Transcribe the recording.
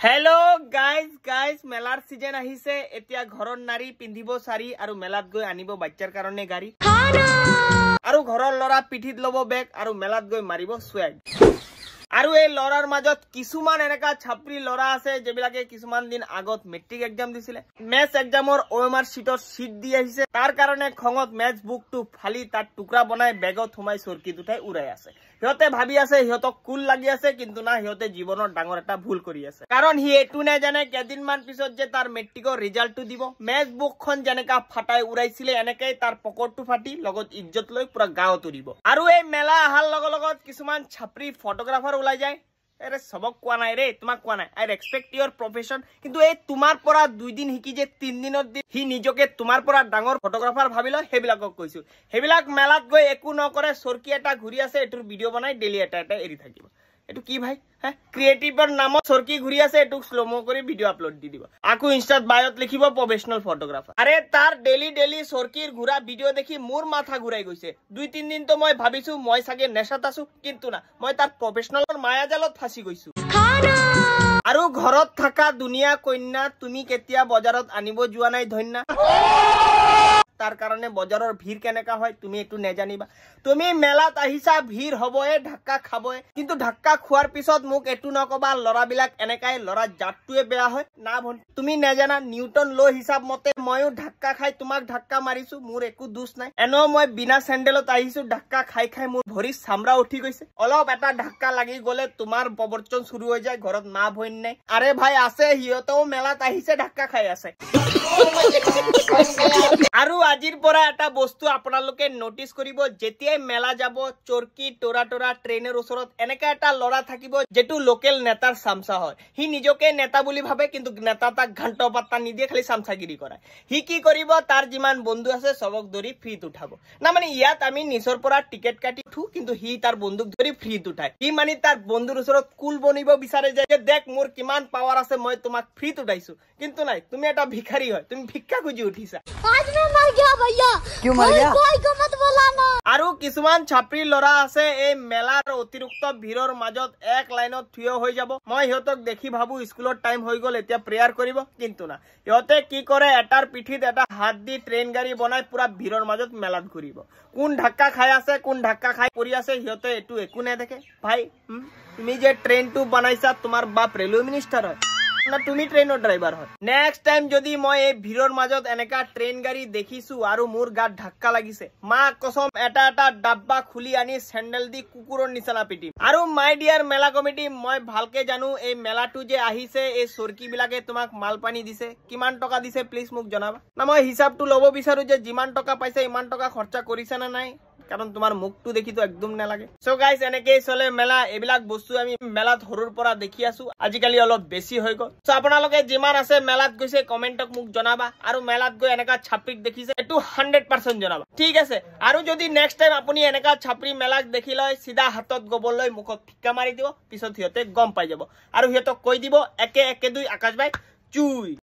hello' guys guys মেলাৰ season আহিছে এতিয়া ঘৰৰ নাৰী পিন্ধিব চাৰি আৰু মেলাত গৈ আনিব বাচ্চাৰ কাৰণে গাড়ী আৰু ঘৰৰ ল'ৰা পিঠিত ল'ব বেগ আৰু মেলাত গৈ মাৰিব চুৱেগ আৰু এই ল'ৰাৰ মাজত কিছুমান এনেকা ছাত্ৰী ল'ৰা আছে যিবিলাকে কিছুমান দিন আগত মেট্ৰিক এক্সাম দিছিলে মেথ এক্সামৰ অ' এম আৰ চিটৰ চিট দি আহিছে তাৰ কাৰণে খঙত মেথ বুকটো ফালি তাত টুকুৰা বনাই বেগত সোমাই চৰ্কিত উঠাই উৰাই আছে সিহঁতে ভাবি আছে সিহঁতক কুল লাগি আছে কিন্তু না সিহঁতে জীৱনত ডাঙৰ এটা ভুল কৰি আছে কাৰণ সি এইটো নাজানে কেইদিনমান পিছত যে তাৰ মেট্ৰিকৰ ৰিজাল্টটো দিব মেথ বুকখন যেনেকা ফাটাই উৰাইছিলে এনেকেই তাৰ পকেটটো ফাটি লগত ইজ্জত লৈ পুৰা গাঁৱত উৰিব আৰু এই মেলা অহাৰ লগত কিছুমান ছাত্ৰী ফটোগ্ৰাফাৰ ওলাই যায় এৰে চবক কোৱা নাই ৰে তোমাক কোৱা নাই আই ৰেচপেক্ট ইয়ৰ প্ৰফেশ্যন কিন্তু এই তোমাৰ পৰা দুদিন শিকি যে তিনিদিনত দি সি নিজকে তোমাৰ পৰা ডাঙৰ ফটোগ্ৰাফাৰ ভাবি লয় সেইবিলাকক কৈছো সেইবিলাক মেলাত গৈ একো নকৰে চৰকি এটা ঘূৰি আছে এইটোৰ ভিডিঅ' বনাই ডেইলি এটা এটা এৰি থাকিব এইটো কি ভাই ক্ৰিয়েটিভৰ নামত চৰকি ঘূৰি আছে এইটোক শ্ল'মো কৰি ভিডিঅ' আপলোড দি দিব আকৌ ইনষ্টাত বায়ত লিখিব প্ৰফেচনেল ফটোগ্ৰাফাৰ আৰে তাৰ ডেইলি ডেইলি চৰকিৰ ঘূৰা ভিডিঅ' দেখি মোৰ মাথা ঘূৰাই গৈছে দুই তিন তিনিদিনটো মই ভাবিছো মই চাগে নেচাত আছো কিন্তু না মই তাৰ প্ৰফেচনেলৰ মায়াজালত ফাঁচি গৈছো আৰু ঘৰত থকা ধুনীয়া কন্যা তুমি কেতিয়া বজাৰত আনিব যোৱা নাই ধন্যা তাৰ কাৰণে বজাৰৰ ভিৰ কেনেকা হয় তুমি একটু নেজানিবা তুমি মেলাত আহিছা ভিৰ হব এ ধাক্কা খাবয়ে কিন্তু ধাক্কা খুয়ার পিছত মোক এটু নকবা লড়াবিলাক এনেকাই লড়ার জাতটুয়ে বেয়া হয় না তুমি নেজানা নিউটন ল হিসাব মতে ময়ও ধাক্কা খাই তোমাক ধাক্কা মারিছো মোর একো দোষ নাই এনেও মই বিনা স্যান্ডেলত আহিছো ধাক্কা খাই খাই মোর ভৰি সামৰা উঠি গৈছে অলপ এটা ধাক্কা লাগি গলে তোমাৰ প্ৰৱৰ্তন শুৰু হৈ যায় ঘৰত মা ভৈন নাই আৰে ভাই আছে সিহতেও মেলাত আহিছে ধাক্কা খাই আছে আৰু আজিৰ পৰা এটা বস্তু আপোনালোকে নটিচ কৰিব যেতিয়াই মেলা যাব চৰ্কী টৰা টৰা ট্ৰেইনৰ ওচৰত এনেকা এটা লৰা থাকিব যিটো লোকেল নেতাৰ চামচা হয় সি নিজকে নেতা বুলি ভাবে কিন্তু নেতা তাক ঘণ্ট পাত্তা নিদিয়ে খালি চামচাগিৰি কৰে সি কি কৰিব তাৰ যিমান বন্ধু আছে চবক ধৰি ফ্ৰীত উঠাব না মানে ইয়াত আমি নিজৰ পৰা টিকেট কাটি উঠো কিন্তু সি তাৰ বন্ধুক ধৰি ফ্ৰীত উঠায় সি মানে তাৰ বন্ধুৰ ওচৰত কুল বনিব বিচাৰে যে দেখ মোৰ কিমান পাৱাৰ আছে মই তোমাক ফ্ৰীত উঠাইছো কিন্তু নাই তুমি এটা ভিখাৰী तुम फिक्का कुछ उठी सा आज मैं मर गया भैया क्यों मर गया कोई को मत बोलाना আৰু কিছুমান ছাত্ৰী লৰা আছে এই মেলাৰ অতিৰিক্ত ভিৰৰ মাজত এক লাইনত থিয় হৈ যাব মই সিহঁতক দেখি ভাবো স্কুলৰ টাইম হৈ গল এতিয়া প্ৰেয়াৰ কৰিব কিন্তু না সিহঁতে কি কৰে এটাৰ পিঠিত এটা হাত দি ট্ৰেইন গাড়ী বনাই পুৰা ভিৰৰ মাজত মেলাত ঘূৰিব কোন ধাক্কা খাই আছে কোন ধাক্কা খাই পৰি আছে সিহঁতে এইটো একো নেদেখে ভাই তুমি যে ট্ৰেইনটো বনাইছা তোমাৰ বাপ ৰেলৱে মিনিষ্টাৰ হয় তুমি ট্ৰেনেৰ ড্ৰাইভাৰ হয় নেক্সট টাইম যদি মই এই ভিড়ের মাজত এনেকা ট্রেন গাড়ি দেখিছো আর মোর গাত ধাক্কা লাগিছে মা কসম এটা এটা ডাব্বা খুলি আনি স্যান্ডেল দি কুকুরের নিচনা পিটিম আর মাই ডিয়ার মেলা কমিটি মই ভালকে জানো এই মেলাটো যে আহিছে এই সরকি বিলাকে তোমাক মাল পানি দিছে কিমান টকা দিছে প্লিজ মোক জনাবা না মই হিসাবটো লব বিচাৰো যে যিমান টকা পাইছে ইমান টকা খৰচা কৰিছে না নাই কারণ তোমার মুখটো দেখি তো একদম নালাগে সো গাইস এনেকেই চলে মেলা এবিলাক বস্তু আমি মেলাত সরুর পরা দেখি আসু আজিকালি অল্প বেশি হয়ে গেল সো আপনাদের যেমন আছে মেলাত গেছে কমেন্টক মুখ জনাবা আর মেলাত গে এনেকা ছাপ্রিক দেখিছে একটু হান্ড্রেড পার্সেন্ট জনাবা ঠিক আছে আৰু যদি নেক্সট টাইম আপুনি এনেকা ছাপ্ৰি মেলাক দেখি লয় চিধা হাতত গোবৰ লয় মুখক ফিকা মাৰি দিব পিছত সিহঁতে গম পাই যাব আৰু সিহঁতক কৈ দিব একে একে দুই আকাশ ভাই চুই